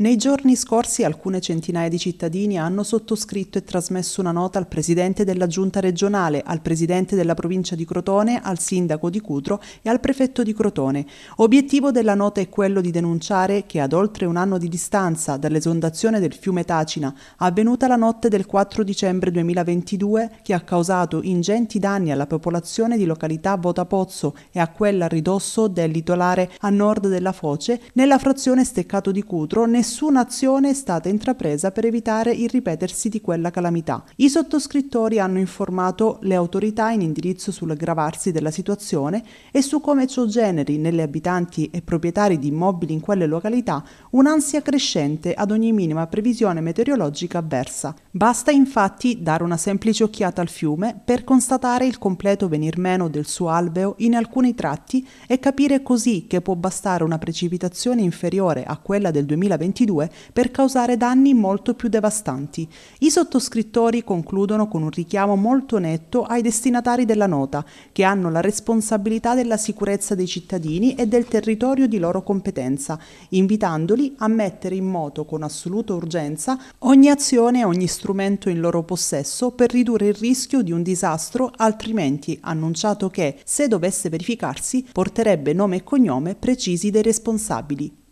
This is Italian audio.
Nei giorni scorsi alcune centinaia di cittadini hanno sottoscritto e trasmesso una nota al presidente della giunta regionale, al presidente della provincia di Crotone, al sindaco di Cutro e al prefetto di Crotone. Obiettivo della nota è quello di denunciare che ad oltre un anno di distanza dall'esondazione del fiume Tacina, avvenuta la notte del 4 dicembre 2022, che ha causato ingenti danni alla popolazione di località Votapozzo e a quella a ridosso del litorale a nord della Foce, nella frazione Steccato di Cutro, nessuno nessuna azione è stata intrapresa per evitare il ripetersi di quella calamità. I sottoscrittori hanno informato le autorità in indirizzo sull'aggravarsi della situazione e su come ciò generi nelle abitanti e proprietari di immobili in quelle località un'ansia crescente ad ogni minima previsione meteorologica avversa. Basta infatti dare una semplice occhiata al fiume per constatare il completo venir meno del suo alveo in alcuni tratti e capire così che può bastare una precipitazione inferiore a quella del 2021 2022 per causare danni molto più devastanti. I sottoscrittori concludono con un richiamo molto netto ai destinatari della nota, che hanno la responsabilità della sicurezza dei cittadini e del territorio di loro competenza, invitandoli a mettere in moto con assoluta urgenza ogni azione e ogni strumento in loro possesso per ridurre il rischio di un disastro altrimenti annunciato che, se dovesse verificarsi, porterebbe nome e cognome precisi dei responsabili.